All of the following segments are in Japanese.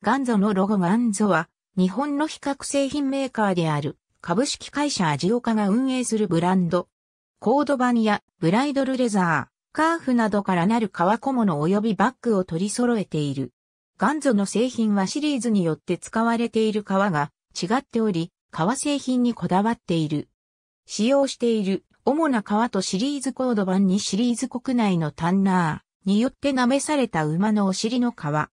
ガンゾのロゴガンゾは、日本の比較製品メーカーである、株式会社アジオカが運営するブランド。コード版やブライドルレザー、カーフなどからなる革小物及びバッグを取り揃えている。ガンゾの製品はシリーズによって使われている革が違っており、革製品にこだわっている。使用している主な革とシリーズコード版にシリーズ国内のタンナーによって舐めされた馬のお尻の革。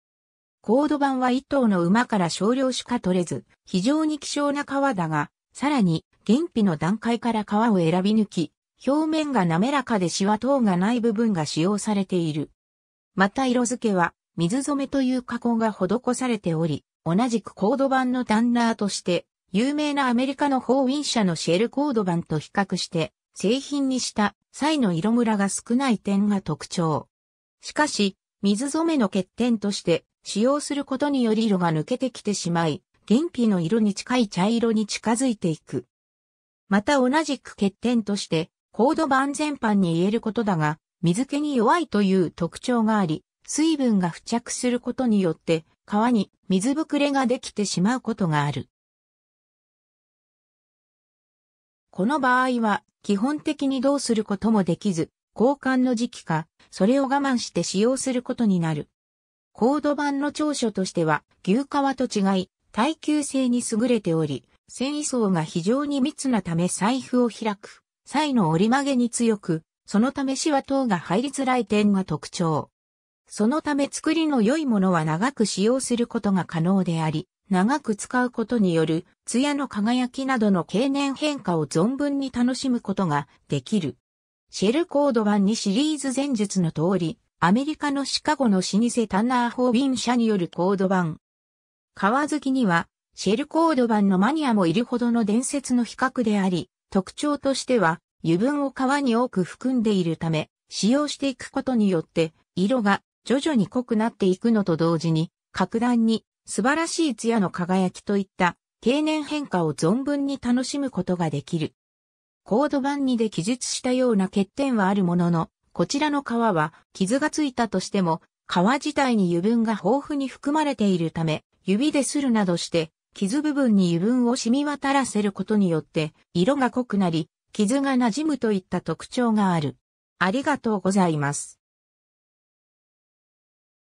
コード版は一頭の馬から少量しか取れず、非常に希少な皮だが、さらに、原皮の段階から皮を選び抜き、表面が滑らかでシワ等がない部分が使用されている。また色付けは、水染めという加工が施されており、同じくコード版のダンナーとして、有名なアメリカの法ウィン社のシェルコード版と比較して、製品にした際の色ムラが少ない点が特徴。しかし、水染めの欠点として使用することにより色が抜けてきてしまい、原皮の色に近い茶色に近づいていく。また同じく欠点として、コード版全般に言えることだが、水気に弱いという特徴があり、水分が付着することによって、皮に水ぶくれができてしまうことがある。この場合は、基本的にどうすることもできず、交換の時期か、それを我慢して使用することになる。コード版の長所としては、牛革と違い、耐久性に優れており、繊維層が非常に密なため財布を開く、際の折り曲げに強く、そのためシワ等が入りづらい点が特徴。そのため作りの良いものは長く使用することが可能であり、長く使うことによる、艶の輝きなどの経年変化を存分に楽しむことができる。シェルコード版にシリーズ前述の通り、アメリカのシカゴの老舗タナー・ホービン社によるコード版。川好きには、シェルコード版のマニアもいるほどの伝説の比較であり、特徴としては、油分を皮に多く含んでいるため、使用していくことによって、色が徐々に濃くなっていくのと同時に、格段に素晴らしい艶の輝きといった経年変化を存分に楽しむことができる。コード版2で記述したような欠点はあるものの、こちらの皮は傷がついたとしても、皮自体に油分が豊富に含まれているため、指でするなどして、傷部分に油分を染み渡らせることによって、色が濃くなり、傷が馴染むといった特徴がある。ありがとうございます。